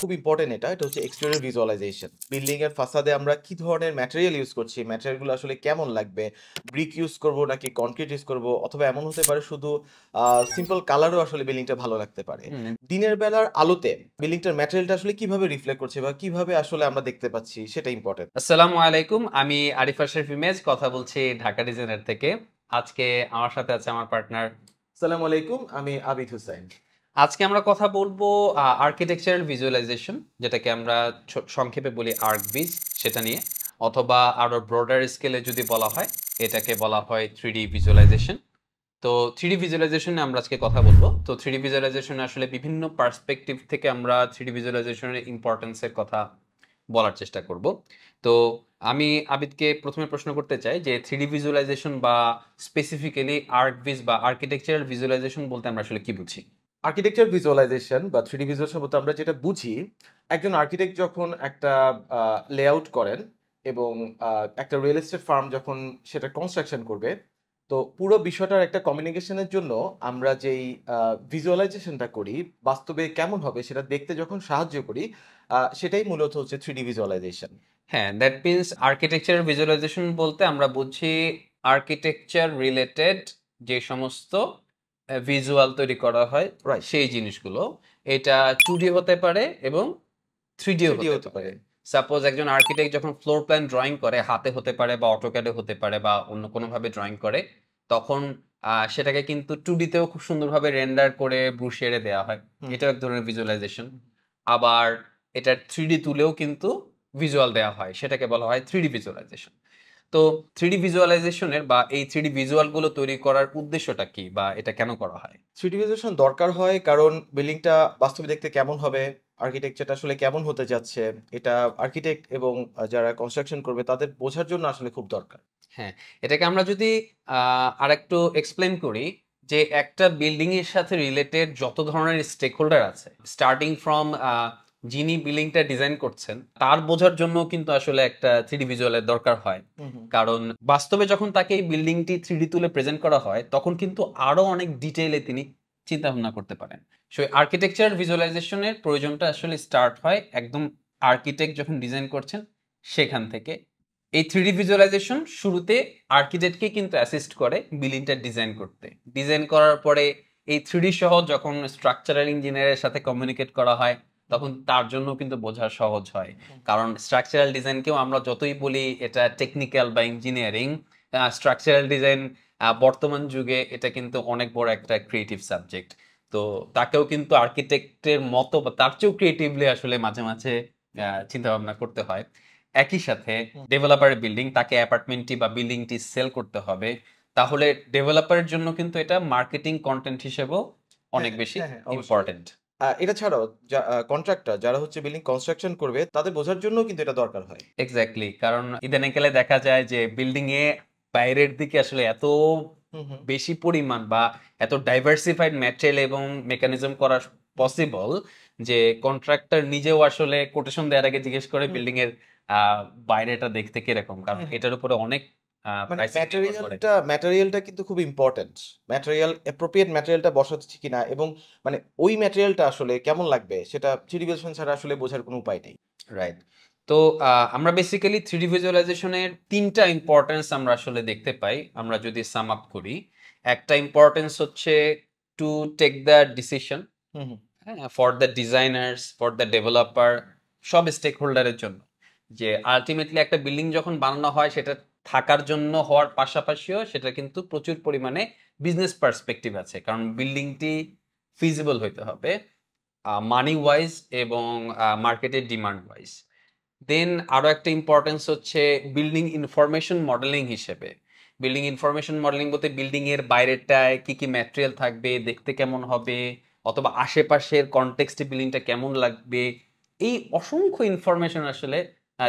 খুব ইম্পর্টেন্ট এটা এটা হচ্ছে এক্সটেরিয়র ভিজুয়ালাইজেশন বিল্ডিং এর ফাসাদে আমরা কি ধরনের ম্যাটেরিয়াল ইউজ করছি ম্যাটেরিয়ালগুলো আসলে কেমন লাগবে ব্রিক ইউজ করব নাকি কনক্রিট ইউজ করব অথবা এমন হতে পারে শুধু সিম্পল কালারও আসলে বিল্ডিংটা ভালো লাগতে পারে দিনের বেলার আলোতে বিল্ডিংটার ম্যাটেরিয়ালটা আসলে কিভাবে রিফ্লেক্ট করছে বা কিভাবে আসলে আমরা দেখতে পাচ্ছি সেটা ইম্পর্টেন্ট আসসালামু আলাইকুম আমি আরিফা শরীফ ইমেজ কথা বলছি ঢাকা ডিজাইনার থেকে আজকে আমার সাথে আছে আমার পার্টনার আসসালামু আলাইকুম আমি আবিদ হুসাইন আজকে আমরা কথা বলবো আর্কিটেকচারাল ভিজুয়ালাইজেশন যেটাকে আমরা সংক্ষেপে বলি আর্কবিজ সেটা নিয়ে অথবা আরও ব্রডার স্কেলে যদি বলা হয় এটাকে বলা হয় থ্রি ভিজুয়ালাইজেশন তো থ্রি ভিজুয়ালাইজেশনে আমরা আজকে কথা বলবো তো থ্রি ভিজুয়ালাইজেশন আসলে বিভিন্ন পার্সপেক্টিভ থেকে আমরা থ্রি ভিজুয়ালাইজেশনের ইম্পর্টেন্সের কথা বলার চেষ্টা করব তো আমি আবিদকে প্রথমে প্রশ্ন করতে চাই যে থ্রি ভিজুয়ালাইজেশন বা স্পেসিফিক্যালি আর্কভিজ বা আর্কিটেকচারাল ভিজুয়ালাইজেশন বলতে আমরা আসলে কি বুঝি আর্কিটেকচার ভিজুয়ালাইজেশন বা ডি ভিজুয়ালাইজেশন বলতে আমরা যেটা বুঝি একজন আর্কিটেক্ট যখন একটা লেআউট করেন এবং একটা রিয়েল এস্টেট ফার্ম যখন সেটা কনস্ট্রাকশন করবে তো পুরো বিষয়টার একটা কমিউনিকেশনের জন্য আমরা যেই ভিজুয়ালাইজেশনটা করি বাস্তবে কেমন হবে সেটা দেখতে যখন সাহায্য করি সেটাই মূলত হচ্ছে থ্রি ডি ভিজুয়ালাইজেশন হ্যাঁ দ্যাট মিনস আর্কিটেকচার ভিজুয়ালাইজেশন বলতে আমরা বুঝি আর্কিটেকচার রিলেটেড যে সমস্ত ভিজুয়াল তৈরি করা হয় সেই জিনিসগুলো এটা টু হতে পারে এবং থ্রি হতে পারে সাপোজ একজন আর্কিটেক্ট যখন ফ্লোর প্ল্যান ড্রয়িং করে হাতে হতে পারে বা অটোক্যাডে হতে পারে বা অন্য কোনোভাবে ড্রয়িং করে তখন সেটাকে কিন্তু টু ডিতেও খুব সুন্দরভাবে রেন্ডার করে ব্রুশিয়ারে দেওয়া হয় এটাও এক ধরনের ভিজুয়ালাইজেশন আবার এটা থ্রি তুলেও কিন্তু ভিজুয়াল দেওয়া হয় সেটাকে বলা হয় থ্রি ডি ভিজুয়ালাইজেশন তো থ্রিডি ভিজুয়ালাইজেশনের বা এই থ্রিডি ভিজুয়ালগুলো তৈরি করার উদ্দেশ্যটা কি বা এটা কেন করা হয় থ্রিডি ভিজুয়েশন দরকার হয় কারণ বিল্ডিংটা বাস্তবে দেখতে কেমন হবে আর্কিটেকচারটা আসলে কেমন হতে যাচ্ছে এটা আর্কিটেক্ট এবং যারা কনস্ট্রাকশন করবে তাদের বোঝার জন্য আসলে খুব দরকার হ্যাঁ এটাকে আমরা যদি আর একটু এক্সপ্লেন করি যে একটা বিল্ডিং এর সাথে রিলেটেড যত ধরনের স্টেক হোল্ডার আছে স্টার্টিং ফ্রম যিনি বিল্ডিংটা ডিজাইন করছেন তার বোঝার জন্য কিন্তু আসলে একটা থ্রিডি ভিজুয়ালের দরকার হয় কারণ বাস্তবে যখন তাকে এই বিল্ডিংটি থ্রিডি তুলে প্রেজেন্ট করা হয় তখন কিন্তু আরো অনেক ডিটেইলে তিনি চিন্তা ভাবনা করতে পারেন সো আর্কিটেকচার ভিজুয়ালাইজেশনের প্রয়োজনটা আসলে স্টার্ট হয় একদম আর্কিটেক্ট যখন ডিজাইন করছেন সেখান থেকে এই থ্রিডি ভিজুয়ালাইজেশন শুরুতে আর্কিটেক্টকে কিন্তু অ্যাসিস্ট করে বিল্ডিংটা ডিজাইন করতে ডিজাইন করার পরে এই থ্রিডি সহ যখন স্ট্রাকচারাল ইঞ্জিনিয়ারের সাথে কমিউনিকেট করা হয় তখন তার জন্য কিন্তু বোঝা সহজ হয় কারণ স্ট্রাকচারাল ডিজাইনকেও আমরা যতই বলি এটা টেকনিক্যাল বা ইঞ্জিনিয়ারিং স্ট্রাকচারাল ডিজাইন বর্তমান যুগে এটা কিন্তু অনেক বড় একটা ক্রিয়েটিভ সাবজেক্ট তো তাকেও কিন্তু আর্কিটেক্টের মতো বা তার চেয়েও ক্রিয়েটিভলি আসলে মাঝে মাঝে চিন্তা ভাবনা করতে হয় একই সাথে ডেভেলপারের বিল্ডিং তাকে অ্যাপার্টমেন্টটি বা বিল্ডিংটি সেল করতে হবে তাহলে ডেভেলপারের জন্য কিন্তু এটা মার্কেটিং কন্টেন্ট হিসেবেও অনেক হ্যাঁ, বেশি হ্যাঁ, হ্যাঁ, ইম্পর্টেন্ট এটা ছাড়াও কন্ট্রাক্টর যারা হচ্ছে বিল্ডিং কনস্ট্রাকশন করবে তাদের বোঝার জন্য কিন্তু এটা দরকার হয় এক্স্যাক্টলি কারণ গেলে দেখা যায় যে বিল্ডিং এ বাইরের দিকে আসলে এত বেশি পরিমাণ বা এত ডাইভার্সিফাইড ম্যাটেরিয়াল এবং মেকানিজম করা পসিবল যে কন্ট্রাক্টর নিজেও আসলে কোটেশন দেওয়ার আগে জিজ্ঞেস করে বিল্ডিং এর বাইরেটা দেখতে কিরকম কারণ এটার উপরে অনেক ম্যাটেরিয়ালটা ম্যাটেরিয়ালটা কিন্তু খুব ইম্পর্টেন্ট ম্যাটেরিয়াল অ্যাপ্রোপ্রিয়েট ম্যাটেরিয়ালটা বসাচ্ছি কিনা এবং মানে ওই ম্যাটেরিয়ালটা আসলে কেমন লাগবে সেটা থ্রি ছাড়া আসলে বোঝার কোনো উপায় নেই রাইট তো আমরা বেসিক্যালি থ্রি ভিজুয়ালাইজেশনের তিনটা ইম্পর্টেন্স আমরা আসলে দেখতে পাই আমরা যদি সাম আপ করি একটা ইম্পর্টেন্স হচ্ছে to take the decision for the designers for the developer সব স্টেক হোল্ডারের জন্য যে আলটিমেটলি একটা বিল্ডিং যখন বানানো হয় সেটা থাকার জন্য হওয়ার পাশাপাশিও সেটা কিন্তু প্রচুর পরিমাণে বিজনেস পার্সপেক্টিভ আছে কারণ বিল্ডিংটি ফিজিবল হইতে হবে মানি ওয়াইজ এবং মার্কেটের ডিমান্ড ওয়াইজ দেন আরও একটা ইম্পর্টেন্স হচ্ছে বিল্ডিং ইনফরমেশন মডেলিং হিসেবে বিল্ডিং ইনফরমেশন মডেলিং বলতে বিল্ডিংয়ের বাইরেরটায় কী কী ম্যাটেরিয়াল থাকবে দেখতে কেমন হবে অথবা আশেপাশের কনটেক্সটে বিল্ডিংটা কেমন লাগবে এই অসংখ্য ইনফরমেশন আসলে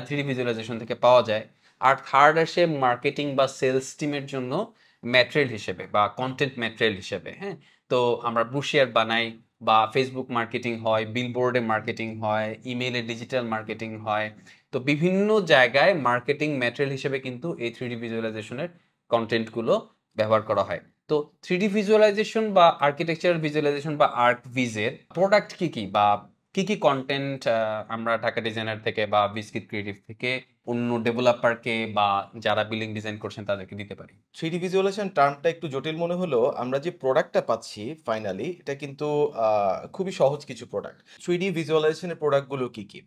থ্রি ভিজুয়ালাইজেশন থেকে পাওয়া যায় আর থার্ড আসে মার্কেটিং বা সেলস টিমের জন্য ম্যাটেরিয়াল হিসেবে বা কন্টেন্ট ম্যাটেরিয়াল হিসেবে হ্যাঁ তো আমরা ব্রুশিয়ার বানাই বা ফেসবুক মার্কেটিং হয় বিলবোর্ডে মার্কেটিং হয় ইমেলে ডিজিটাল মার্কেটিং হয় তো বিভিন্ন জায়গায় মার্কেটিং ম্যাটেরিয়াল হিসেবে কিন্তু এই থ্রি ডি ভিজুয়ালাইজেশনের কন্টেন্টগুলো ব্যবহার করা হয় তো থ্রি ডি ভিজুয়ালাইজেশন বা আর্কিটেকচারাল ভিজুয়ালাইজেশন বা আর্ক ভিজের প্রোডাক্ট কি কি বা কি কি কন্টেন্ট আমরা ঢাকা ডিজাইনার থেকে বা বিস্কিট ক্রিয়েটিভ থেকে অন্য ডেভেলপারকে বা যারা বিল্ডিং ডিজাইন করছেন তাদেরকে দিতে পারি থ্রি ভিজুয়ালাইজেশন টার্মটা একটু জটিল মনে হলো আমরা যে প্রোডাক্টটা পাচ্ছি ফাইনালি এটা কিন্তু খুবই সহজ কিছু প্রোডাক্ট থ্রি ডি ভিজুয়ালাইজেশনের প্রোডাক্টগুলো কী কী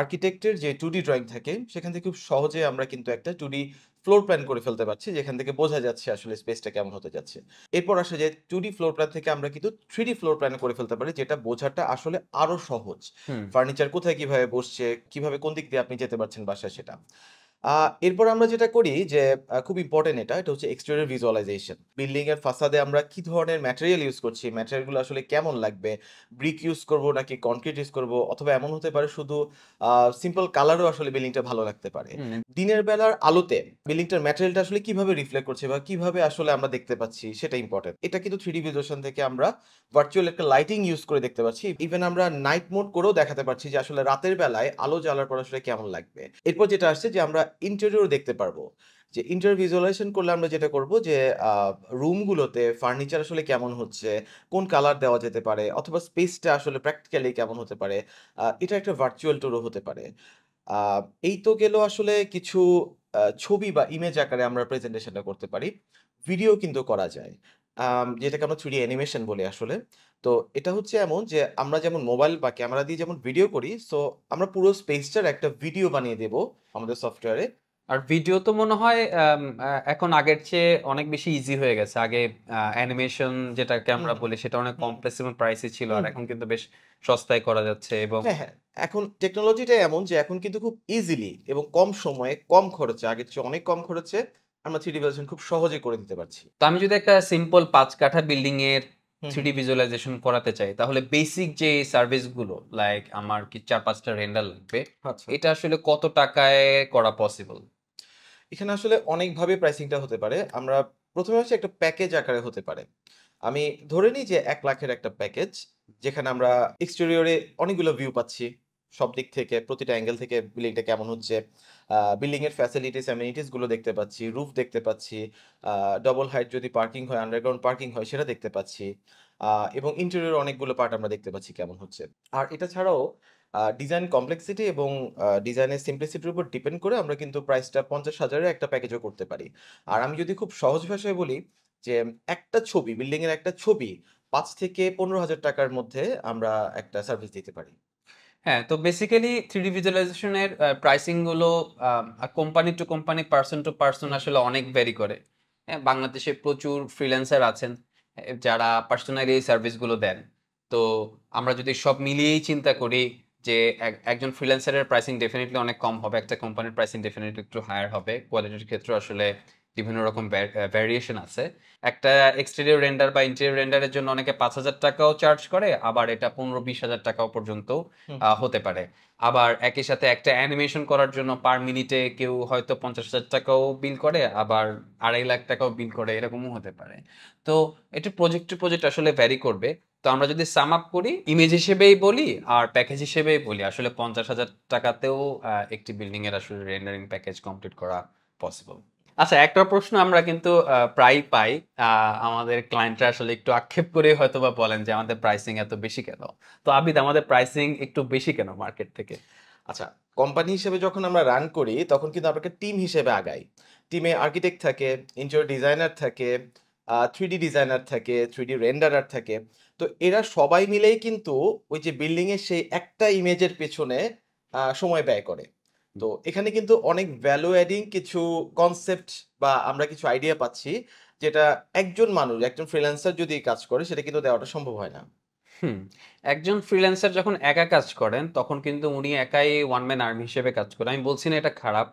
আর্কিটেক্টের যে টুডি ড্রয়িং থাকে সেখান থেকে খুব সহজে আমরা কিন্তু একটা টু ডি ফ্লোর প্ল্যান করে ফেলতে পারছি যেখান থেকে বোঝা যাচ্ছে আসলে স্পেসটা কেমন হতে যাচ্ছে এরপর আসে যে টু ডি ফ্লোর প্ল্যান থেকে আমরা কিন্তু থ্রি ডি ফ্লোর প্ল্যান করে ফেলতে পারি যেটা বোঝাটা আসলে আরো সহজ ফার্নিচার কোথায় কিভাবে বসছে কিভাবে কোন দিক দিয়ে আপনি যেতে পারছেন বাসায় সেটা এরপর আমরা যেটা করি যে খুব ইম্পর্টেন্ট এটা এটা হচ্ছে এক্সটেরিয়ার ভিজুয়ালাইজেশন বিল্ডিং এর ফাসাদে আমরা কি ধরনের ম্যাটেরিয়াল ইউজ করছি ম্যাটেরিয়ালগুলো আসলে কেমন লাগবে ব্রিক ইউজ করব নাকি কনক্রিট ইউজ করব অথবা এমন হতে পারে শুধু সিম্পল কালারও আসলে বিল্ডিংটা ভালো লাগতে পারে দিনের বেলার আলোতে বিল্ডিংটার ম্যাটেরিয়ালটা আসলে কিভাবে রিফ্লেক্ট করছে বা কিভাবে আসলে আমরা দেখতে পাচ্ছি সেটা ইম্পর্টেন্ট এটা কিন্তু থ্রি ডি ভিজুয়েশন থেকে আমরা ভার্চুয়াল একটা লাইটিং ইউজ করে দেখতে পাচ্ছি ইভেন আমরা নাইট মোড করেও দেখাতে পারছি যে আসলে রাতের বেলায় আলো জ্বালার পর আসলে কেমন লাগবে এরপর যেটা আসছে যে আমরা ইন্টেরিয়র দেখতে পারবো যে ইন্টারভিউ ভিজুয়ালাইজেশন করলে আমরা যেটা করব যে রুমগুলোতে ফার্নিচার আসলে কেমন হচ্ছে কোন কালার দেওয়া যেতে পারে অথবা স্পেসটা আসলে প্র্যাকটিক্যালি কেমন হতে পারে এটা একটা ভার্চুয়াল ট্যুরও হতে পারে এই তো গেল আসলে কিছু ছবি বা ইমেজ আকারে আমরা প্রেজেন্টেশনটা করতে পারি ভিডিও কিন্তু করা যায় যেটাকে আমরা থ্রি অ্যানিমেশন বলি আসলে তো এটা হচ্ছে এমন যে আমরা যেমন মোবাইল বা ক্যামেরা দিয়ে যেমন ভিডিও করি সো আমরা পুরো স্পেসটার একটা ভিডিও বানিয়ে দেব আমাদের সফটওয়্যারে আর ভিডিও তো মনে হয় এখন আগের চেয়ে অনেক বেশি ইজি হয়ে গেছে আগে অ্যানিমেশন যেটাকে আমরা বলি সেটা অনেক কমপ্লেক্স এবং প্রাইসে ছিল আর এখন কিন্তু বেশ সস্তায় করা যাচ্ছে এবং হ্যাঁ, হ্যাঁ। এখন টেকনোলজিটা এমন যে এখন কিন্তু খুব ইজিলি এবং কম সময়ে কম খরচে আগের চেয়ে অনেক কম খরচে আমরা থ্রিডি ভিজুয়ালাইজেশন খুব সহজে করে দিতে পারছি তো আমি যদি একটা সিম্পল পাঁচ কাঠা বিল্ডিং এর থ্রিডি ভিজুয়ালাইজেশন করাতে চাই তাহলে বেসিক যে সার্ভিস গুলো লাইক আমার কি চার পাঁচটা রেন্ডার লাগবে আচ্ছা। এটা আসলে কত টাকায় করা পসিবল এখানে আসলে অনেকভাবে প্রাইসিংটা হতে পারে আমরা প্রথমে হচ্ছে একটা প্যাকেজ আকারে হতে পারে আমি ধরে নিই যে এক লাখের একটা প্যাকেজ যেখানে আমরা এক্সটেরিয়রে অনেকগুলো ভিউ পাচ্ছি সব দিক থেকে প্রতিটা অ্যাঙ্গেল থেকে বিল্ডিংটা কেমন হচ্ছে বিল্ডিংয়ের ফ্যাসিলিটিস গুলো দেখতে পাচ্ছি রুফ দেখতে পাচ্ছি ডবল হাইট যদি পার্কিং হয় আন্ডারগ্রাউন্ড পার্কিং হয় সেটা দেখতে পাচ্ছি এবং ইন্টেরিয়র অনেকগুলো পার্ট আমরা দেখতে পাচ্ছি কেমন হচ্ছে আর এটা ছাড়াও ডিজাইন কমপ্লেক্সিটি এবং ডিজাইনের সিমপ্লিসিটির উপর ডিপেন্ড করে আমরা কিন্তু প্রাইসটা পঞ্চাশ হাজারের একটা প্যাকেজও করতে পারি আর আমি যদি খুব সহজ ভাষায় বলি যে একটা ছবি বিল্ডিংয়ের একটা ছবি পাঁচ থেকে পনেরো হাজার টাকার মধ্যে আমরা একটা সার্ভিস দিতে পারি হ্যাঁ তো বেসিক্যালি থ্রিডি ভিজুয়ালাইজেশনের প্রাইসিংগুলো company to company person to person আসলে অনেক ভ্যারি করে হ্যাঁ বাংলাদেশে প্রচুর ফ্রিল্যান্সার আছেন যারা পার্সোনালি এই সার্ভিসগুলো দেন তো আমরা যদি সব মিলিয়েই চিন্তা করি যে একজন ফ্রিল্যান্সারের প্রাইসিং ডেফিনেটলি অনেক কম হবে একটা কোম্পানির প্রাইসিং ডেফিনেটলি একটু হায়ার হবে কোয়ালিটির ক্ষেত্রে আসলে বিভিন্ন রকম ভ্যারিয়েশন আছে একটা এক্সটেরিয়র রেন্ডার বা ইন্টেরিয়র রেন্ডারের জন্য অনেকে পাঁচ হাজার টাকাও চার্জ করে আবার এটা পনেরো বিশ হাজার টাকাও পর্যন্ত হতে পারে আবার একই সাথে একটা অ্যানিমেশন করার জন্য পার মিনিটে কেউ হয়তো পঞ্চাশ হাজার টাকাও বিল করে আবার আড়াই লাখ টাকাও বিল করে এরকমও হতে পারে তো এটি প্রজেক্ট টু প্রজেক্ট আসলে ভ্যারি করবে তো আমরা যদি সাম আপ করি ইমেজ হিসেবেই বলি আর প্যাকেজ হিসেবেই বলি আসলে পঞ্চাশ হাজার টাকাতেও একটি বিল্ডিংয়ের আসলে রেন্ডারিং প্যাকেজ কমপ্লিট করা পসিবল আচ্ছা একটা প্রশ্ন আমরা কিন্তু প্রায় পাই আমাদের ক্লায়েন্টরা আসলে একটু আক্ষেপ করে হয়তো বা বলেন যে আমাদের প্রাইসিং এত বেশি কেন তো আবিদ আমাদের প্রাইসিং একটু বেশি কেন মার্কেট থেকে আচ্ছা কোম্পানি হিসেবে যখন আমরা রান করি তখন কিন্তু আমরা টিম হিসেবে আগাই টিমে আর্কিটেক্ট থাকে ইন্টেরিয়র ডিজাইনার থাকে থ্রি ডিজাইনার থাকে থ্রি রেন্ডারার থাকে তো এরা সবাই মিলেই কিন্তু ওই যে বিল্ডিংয়ের সেই একটা ইমেজের পেছনে সময় ব্যয় করে তো এখানে কিন্তু অনেক ভ্যালু অ্যাডিং কিছু কনসেপ্ট বা আমরা কিছু আইডিয়া পাচ্ছি যেটা একজন মানুষ একজন ফ্রিল্যান্সার যদি কাজ করে সেটা কিন্তু দেওয়াটা সম্ভব হয় না হুম একজন ফ্রিল্যান্সার যখন একা কাজ করেন তখন কিন্তু উনি একাই ওয়ান ম্যান আর্মি হিসেবে কাজ করেন আমি বলছি না এটা খারাপ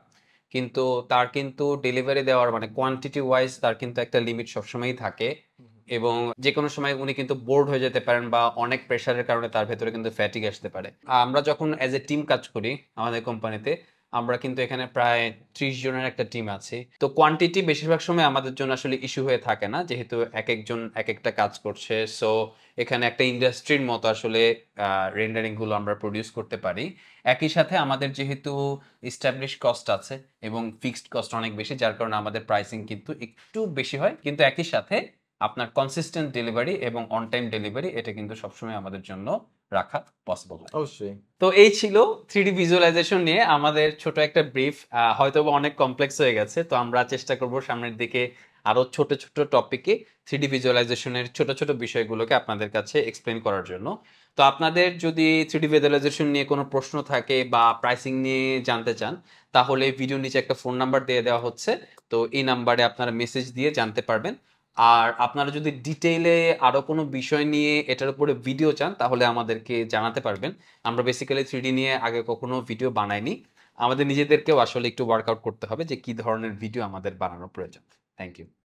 কিন্তু তার কিন্তু ডেলিভারি দেওয়ার মানে কোয়ান্টিটি ওয়াইজ তার কিন্তু একটা লিমিট সবসময়ই থাকে এবং যে কোনো সময় উনি কিন্তু বোর্ড হয়ে যেতে পারেন বা অনেক প্রেশারের কারণে তার ভেতরে কিন্তু ফ্যাটিক আসতে পারে আমরা যখন অ্যাজ এ টিম কাজ করি আমাদের কোম্পানিতে আমরা কিন্তু এখানে প্রায় ত্রিশ জনের একটা টিম আছি তো কোয়ান্টিটি বেশিরভাগ সময় আমাদের জন্য আসলে ইস্যু হয়ে থাকে না যেহেতু এক একজন এক একটা কাজ করছে সো এখানে একটা ইন্ডাস্ট্রির মতো আসলে রেন্ডারিংগুলো আমরা প্রডিউস করতে পারি একই সাথে আমাদের যেহেতু ইস্টাবলিশ কস্ট আছে এবং ফিক্সড কস্ট অনেক বেশি যার কারণে আমাদের প্রাইসিং কিন্তু একটু বেশি হয় কিন্তু একই সাথে আপনার কনসিস্টেন্ট ডেলিভারি এবং অন টাইম ডেলিভারি এটা কিন্তু সবসময় আমাদের জন্য রাখা পসিবল অবশ্যই তো এই ছিল থ্রি ডি ভিজুয়ালাইজেশন নিয়ে আমাদের ছোট একটা ব্রিফ হয়তো অনেক কমপ্লেক্স হয়ে গেছে তো আমরা চেষ্টা করব সামনের দিকে আরও ছোট ছোট টপিকে থ্রি ডি ভিজুয়ালাইজেশনের ছোট ছোট বিষয়গুলোকে আপনাদের কাছে এক্সপ্লেন করার জন্য তো আপনাদের যদি থ্রি ডি ভিজুয়ালাইজেশন নিয়ে কোনো প্রশ্ন থাকে বা প্রাইসিং নিয়ে জানতে চান তাহলে ভিডিও নিচে একটা ফোন নাম্বার দিয়ে দেওয়া হচ্ছে তো এই নাম্বারে আপনারা মেসেজ দিয়ে জানতে পারবেন আর আপনারা যদি ডিটেইলে আরও কোনো বিষয় নিয়ে এটার উপরে ভিডিও চান তাহলে আমাদেরকে জানাতে পারবেন আমরা বেসিক্যালি থ্রিডি নিয়ে আগে কখনো ভিডিও বানাইনি আমাদের নিজেদেরকেও আসলে একটু ওয়ার্কআউট করতে হবে যে কি ধরনের ভিডিও আমাদের বানানো প্রয়োজন থ্যাংক ইউ